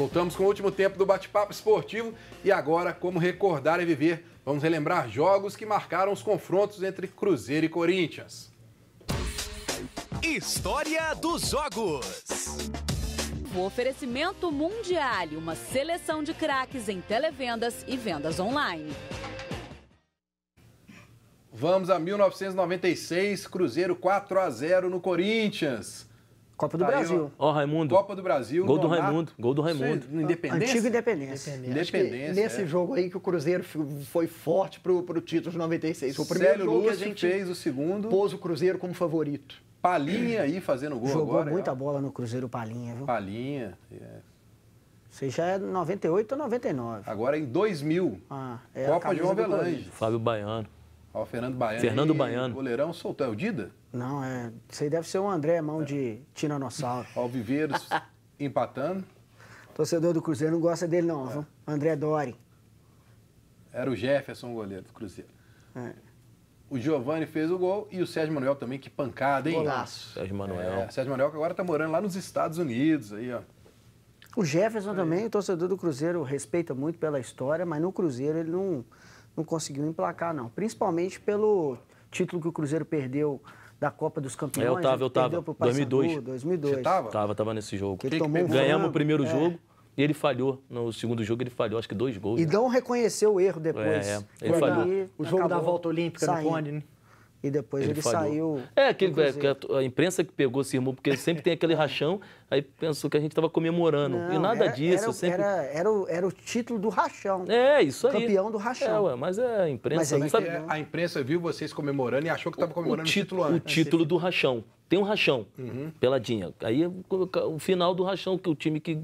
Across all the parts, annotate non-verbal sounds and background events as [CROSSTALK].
Voltamos com o último tempo do bate-papo esportivo e agora, como recordar e viver, vamos relembrar jogos que marcaram os confrontos entre Cruzeiro e Corinthians. História dos Jogos. O oferecimento Mundial, uma seleção de craques em televendas e vendas online. Vamos a 1996, Cruzeiro 4 a 0 no Corinthians. Copa do tá Brasil. ó, Raimundo. Copa do Brasil. Gol do Raimundo. Gol do Raimundo. Independência. Antigo Independência. Independência. nesse é. jogo aí que o Cruzeiro foi forte pro, pro título de 96. Foi o primeiro Célio jogo que a gente fez o segundo. Pôs o Cruzeiro como favorito. Palinha aí fazendo gol Jogou agora. Jogou é. muita bola no Cruzeiro Palinha, viu? Palinha. Yeah. É. já é 98 ou 99. Agora é em 2000. Ah, é Copa de João Avelange. Fábio Baiano. Ó, Fernando Baiano. Fernando Baiano. Goleirão soltou. É o Dida? Não, é. Isso aí deve ser o André, mão é. de tiranossauro. Ó, o Viveiros [LAUGHS] empatando. Torcedor do Cruzeiro não gosta dele, não, é. viu? André Dori. Era o Jefferson, o goleiro do Cruzeiro. É. O Giovani fez o gol e o Sérgio Manuel também, que pancada, hein? Golaço. Sérgio Manuel. É, Sérgio Manuel que agora tá morando lá nos Estados Unidos, aí, ó. O Jefferson é. também, o torcedor do Cruzeiro, respeita muito pela história, mas no Cruzeiro ele não não conseguiu emplacar, não. Principalmente pelo título que o Cruzeiro perdeu da Copa dos Campeões. É, eu tava, né, eu tava. 2002. 2002. Você tava? Tava, tava nesse jogo. Que tomou Ganhamos o primeiro é. jogo. E ele falhou. No segundo jogo, ele falhou, acho que dois gols. E né? não reconheceu o erro depois. É, é. ele falhou. O jogo da volta olímpica Saindo. no Pony, né? e depois ele, ele saiu. É, é, a imprensa que pegou esse irmão, porque sempre tem aquele rachão, aí pensou que a gente estava comemorando. Não, e nada era, disso. Era, sempre... era, era, o, era o título do rachão. É, isso aí. Campeão do rachão. É, ué, mas é a imprensa. Mas A imprensa viu vocês comemorando e achou que estava comemorando o, título, o título, o título do rachão. Tem um rachão, uhum. peladinha. Aí o final do rachão, que o time que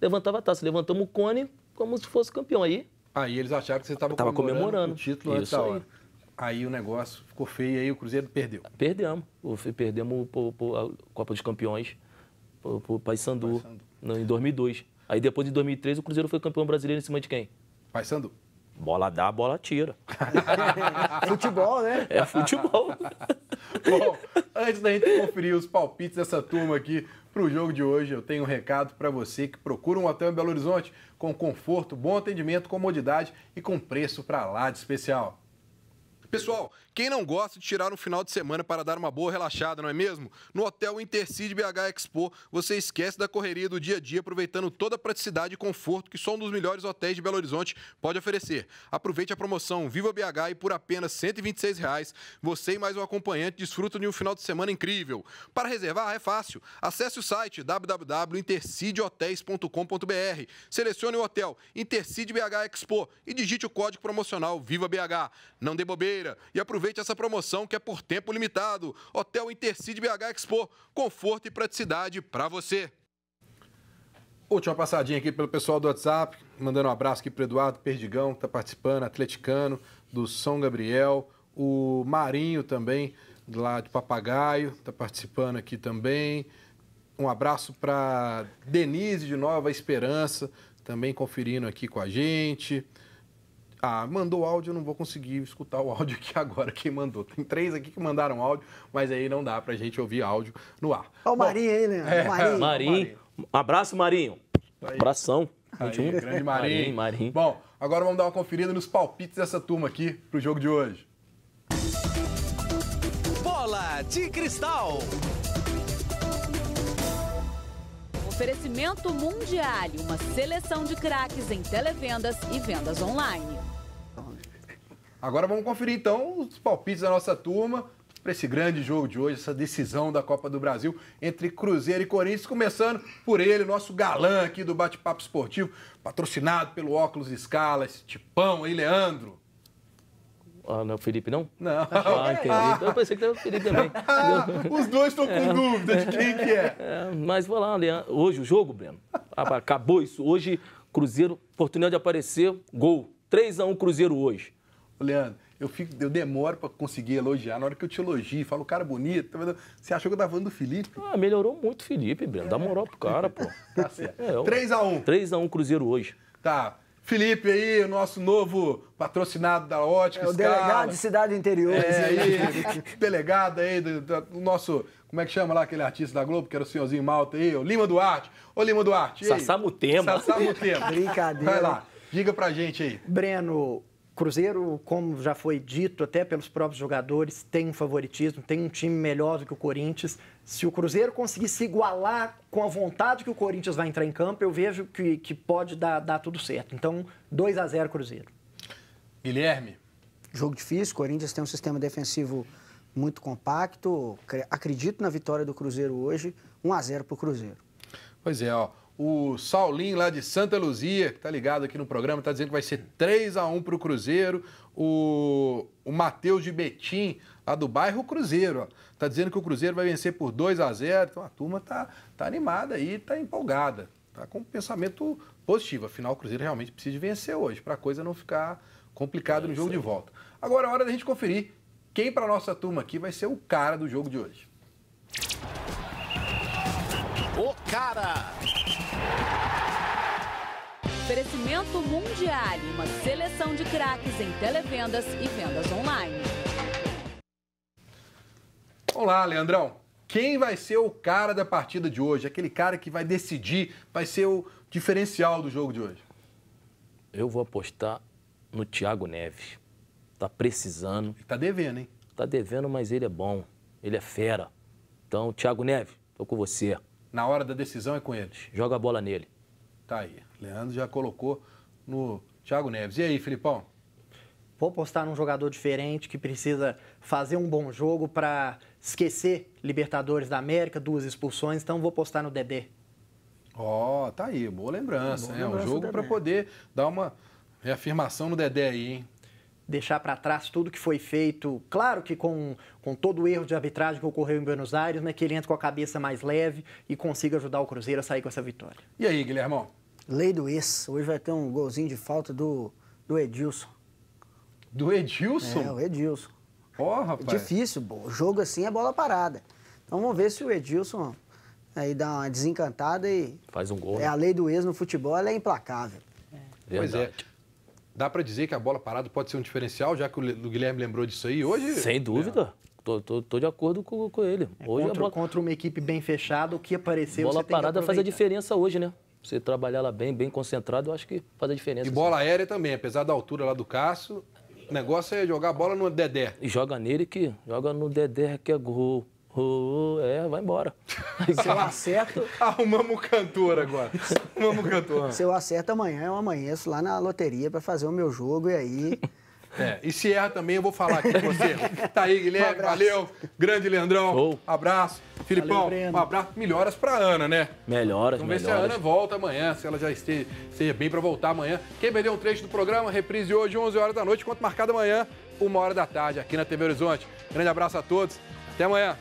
levantava a taça. Levantamos o cone como se fosse campeão. Aí. Aí eles acharam que você estava comemorando, comemorando o título isso antes da hora. Aí. Aí o negócio ficou feio e aí o Cruzeiro perdeu. Perdemos. Perdemos a Copa dos Campeões para o Paysandu. em 2002. Aí depois de 2003 o Cruzeiro foi campeão brasileiro em cima de quem? Paysandu. Bola dá, bola tira. [LAUGHS] futebol, né? É futebol. [LAUGHS] Bom, antes da gente conferir os palpites dessa turma aqui para o jogo de hoje, eu tenho um recado para você que procura um hotel em Belo Horizonte com conforto, bom atendimento, comodidade e com preço para lá de especial. Pessoal, quem não gosta de tirar um final de semana para dar uma boa relaxada, não é mesmo? No Hotel Intercity BH Expo, você esquece da correria do dia a dia, aproveitando toda a praticidade e conforto que só um dos melhores hotéis de Belo Horizonte pode oferecer. Aproveite a promoção Viva BH e por apenas R$ 126, você e mais um acompanhante desfrutam de um final de semana incrível. Para reservar, é fácil. Acesse o site www.intercidehotels.com.br, selecione o hotel Intercity BH Expo e digite o código promocional Viva BH. Não dê bobeira! e aproveite essa promoção que é por tempo limitado. Hotel Intercity BH Expo, conforto e praticidade para você. Última passadinha aqui pelo pessoal do WhatsApp, mandando um abraço aqui para Eduardo Perdigão, que está participando, atleticano do São Gabriel, o Marinho também, lá do Papagaio, está participando aqui também. Um abraço para Denise de Nova Esperança, também conferindo aqui com a gente. Ah, mandou áudio, eu não vou conseguir escutar o áudio aqui agora, quem mandou. Tem três aqui que mandaram áudio, mas aí não dá pra gente ouvir áudio no ar. Olha o Marinho aí, né? É, [LAUGHS] Marinho. Marinho. Abraço, Marinho. Aí. Abração. Aí, grande Marinho. Marinho, Marinho. Bom, agora vamos dar uma conferida nos palpites dessa turma aqui pro jogo de hoje. Bola de cristal. Oferecimento Mundial, uma seleção de craques em televendas e vendas online. [LAUGHS] Agora vamos conferir então os palpites da nossa turma para esse grande jogo de hoje, essa decisão da Copa do Brasil entre Cruzeiro e Corinthians, começando por ele, nosso galã aqui do bate-papo esportivo, patrocinado pelo óculos Escala, esse tipão aí, Leandro. Ah, não é o Felipe, não? Não. Ah, entendi. Ah. [LAUGHS] Eu pensei que era o Felipe também. Ah, [LAUGHS] os dois estão com é. dúvida de quem que é. é. Mas vou lá, Leandro. Hoje o jogo, Breno. Acabou isso. Hoje, Cruzeiro, oportunidade de aparecer, gol. 3x1 Cruzeiro hoje. Leandro, eu, fico, eu demoro para conseguir elogiar. Na hora que eu te elogio, falo, cara bonito. Tá Você achou que eu tava falando do Felipe? Ah, melhorou muito o Felipe, Breno. Dá moral pro cara, pô. [LAUGHS] tá certo. É, 3x1. 3x1 Cruzeiro hoje. Tá. Felipe aí, o nosso novo patrocinado da Ótica. É, o delegado de Cidade Interior. É, [LAUGHS] aí, delegado aí do, do, do, nosso, como é que chama lá aquele artista da Globo, que era o senhorzinho Malta aí, o Lima Duarte. Ô, Lima Duarte. Sassá Mutema. Sassá Mutema. [LAUGHS] Brincadeira. Vai lá. Diga pra gente aí. Breno, Cruzeiro, como já foi dito até pelos próprios jogadores, tem um favoritismo, tem um time melhor do que o Corinthians. Se o Cruzeiro conseguir se igualar com a vontade que o Corinthians vai entrar em campo, eu vejo que, que pode dar, dar tudo certo. Então, 2 a 0 Cruzeiro. Guilherme. Jogo difícil, o Corinthians tem um sistema defensivo muito compacto. Acredito na vitória do Cruzeiro hoje, 1 a 0 para o Cruzeiro. Pois é, ó. O Saulinho lá de Santa Luzia, que tá ligado aqui no programa, tá dizendo que vai ser 3 a 1 o Cruzeiro. O, o Matheus de Betim, lá do bairro Cruzeiro, está tá dizendo que o Cruzeiro vai vencer por 2 a 0. Então a turma tá, tá animada aí, tá empolgada, tá com um pensamento positivo. Afinal, o Cruzeiro realmente precisa vencer hoje, para a coisa não ficar complicada no é, jogo de volta. Agora é hora da gente conferir quem para nossa turma aqui vai ser o cara do jogo de hoje. O cara Oferecimento Mundial, uma seleção de craques em televendas e vendas online. Olá, Leandrão. Quem vai ser o cara da partida de hoje? Aquele cara que vai decidir, vai ser o diferencial do jogo de hoje? Eu vou apostar no Thiago Neves. Tá precisando. está tá devendo, hein? Tá devendo, mas ele é bom. Ele é fera. Então, Thiago Neves, tô com você. Na hora da decisão é com eles Joga a bola nele. Tá aí. Leandro já colocou no Thiago Neves. E aí, Filipão? Vou postar num jogador diferente que precisa fazer um bom jogo para esquecer Libertadores da América, duas expulsões, então vou postar no Dedé. Ó, oh, tá aí, boa lembrança, né? um jogo para poder dar uma reafirmação no Dedé aí, hein? Deixar para trás tudo que foi feito, claro que com, com todo o erro de arbitragem que ocorreu em Buenos Aires, né? Que ele entra com a cabeça mais leve e consiga ajudar o Cruzeiro a sair com essa vitória. E aí, Guilhermão? Lei do ex. Hoje vai ter um golzinho de falta do, do Edilson. Do Edilson? É, o Edilson. Ó, oh, rapaz. É difícil, o jogo assim é bola parada. Então vamos ver se o Edilson aí dá uma desencantada e. Faz um gol. É, né? a lei do ex no futebol ela é implacável. É. Pois é. Dá para dizer que a bola parada pode ser um diferencial, já que o Guilherme lembrou disso aí hoje? Sem dúvida. É. Tô, tô, tô, de acordo com, com ele. É, hoje contra, bola... contra uma equipe bem fechada, o que apareceu bola você Bola parada faz a diferença hoje, né? você trabalhar lá bem, bem concentrado, eu acho que faz a diferença. E bola assim. aérea também, apesar da altura lá do Cássio, o negócio é jogar a bola no Dedé. E joga nele que joga no Dedé que é gol. é, vai embora. Se eu acerto. Arrumamos cantor agora. Arrumamos cantor. Se eu acerto amanhã, eu amanheço lá na loteria para fazer o meu jogo e aí. É, e se erra também, eu vou falar aqui com você. [LAUGHS] Tá aí, Guilherme, um valeu. Grande Leandrão, Show. abraço. Filipão, um abraço. Melhoras pra Ana, né? Melhoras, Vamos ver se a Ana volta amanhã, se ela já esteja, bem pra voltar amanhã. Quem perdeu um trecho do programa, reprise hoje, 11 horas da noite, quanto marcado amanhã, 1 hora da tarde, aqui na TV Horizonte. Grande abraço a todos. Até amanhã.